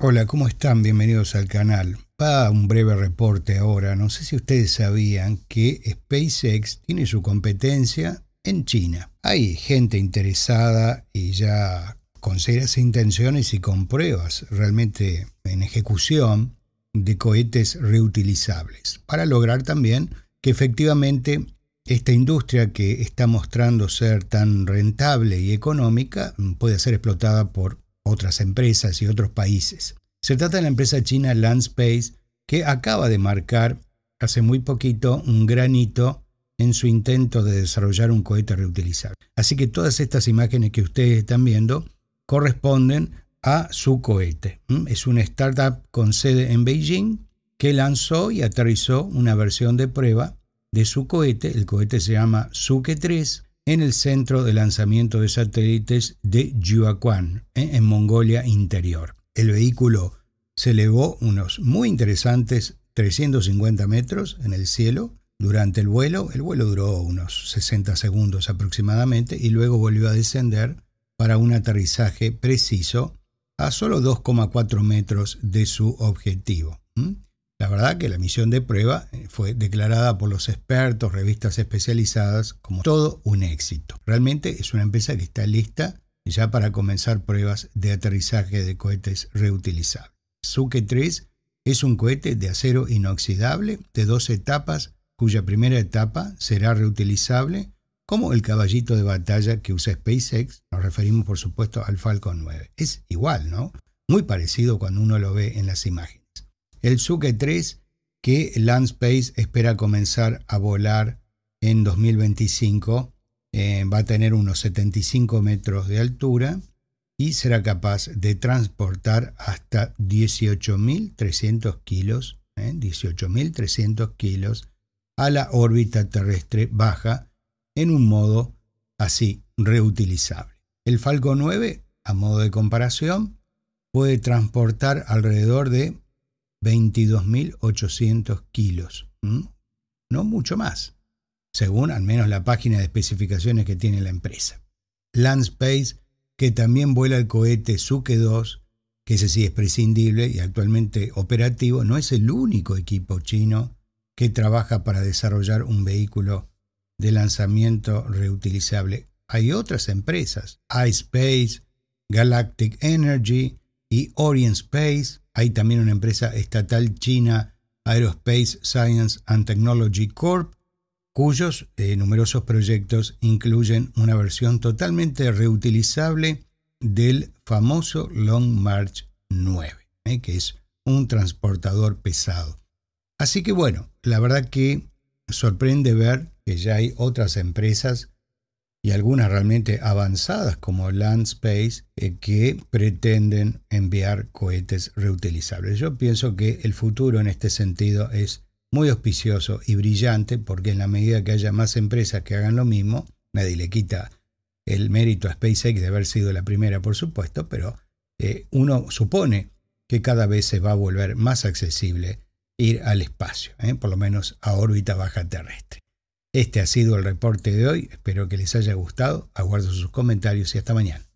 Hola, ¿cómo están? Bienvenidos al canal. para un breve reporte ahora. No sé si ustedes sabían que SpaceX tiene su competencia en China. Hay gente interesada y ya con serias intenciones y con pruebas realmente en ejecución de cohetes reutilizables para lograr también que efectivamente esta industria que está mostrando ser tan rentable y económica puede ser explotada por otras empresas y otros países. Se trata de la empresa china Landspace, que acaba de marcar hace muy poquito un granito en su intento de desarrollar un cohete reutilizable. Así que todas estas imágenes que ustedes están viendo corresponden a su cohete. ¿Mm? Es una startup con sede en Beijing que lanzó y aterrizó una versión de prueba de su cohete. El cohete se llama Suke 3 en el Centro de Lanzamiento de Satélites de Yuaquan, ¿eh? en Mongolia Interior. El vehículo se elevó unos muy interesantes 350 metros en el cielo durante el vuelo. El vuelo duró unos 60 segundos aproximadamente y luego volvió a descender para un aterrizaje preciso a solo 2,4 metros de su objetivo la verdad que la misión de prueba eh, fue declarada por los expertos, revistas especializadas, como todo un éxito. Realmente es una empresa que está lista ya para comenzar pruebas de aterrizaje de cohetes reutilizables. Suke 3 es un cohete de acero inoxidable de dos etapas, cuya primera etapa será reutilizable como el caballito de batalla que usa SpaceX. Nos referimos por supuesto al Falcon 9. Es igual, ¿no? Muy parecido cuando uno lo ve en las imágenes el Suke 3 que Landspace espera comenzar a volar en 2025. Eh, va a tener unos 75 metros de altura y será capaz de transportar hasta 18.300 kilos, 18.300 eh, kilos a la órbita terrestre baja en un modo así reutilizable. El Falcon 9, a modo de comparación, puede transportar alrededor de 22.800 kilos, no mucho más, según al menos la página de especificaciones que tiene la empresa. Landspace, que también vuela el cohete Suke 2, que ese sí es prescindible y actualmente operativo, no es el único equipo chino que trabaja para desarrollar un vehículo de lanzamiento reutilizable. Hay otras empresas, iSpace, Galactic Energy y Orient Space, hay también una empresa estatal china, Aerospace Science and Technology Corp, cuyos eh, numerosos proyectos incluyen una versión totalmente reutilizable del famoso Long March 9, eh, que es un transportador pesado. Así que bueno, la verdad que sorprende ver que ya hay otras empresas y algunas realmente avanzadas como Landspace Space eh, que pretenden enviar cohetes reutilizables. Yo pienso que el futuro en este sentido es muy auspicioso y brillante porque en la medida que haya más empresas que hagan lo mismo, nadie le quita el mérito a SpaceX de haber sido la primera, por supuesto, pero eh, uno supone que cada vez se va a volver más accesible ir al espacio, ¿eh? por lo menos a órbita baja terrestre. Este ha sido el reporte de hoy, espero que les haya gustado, aguardo sus comentarios y hasta mañana.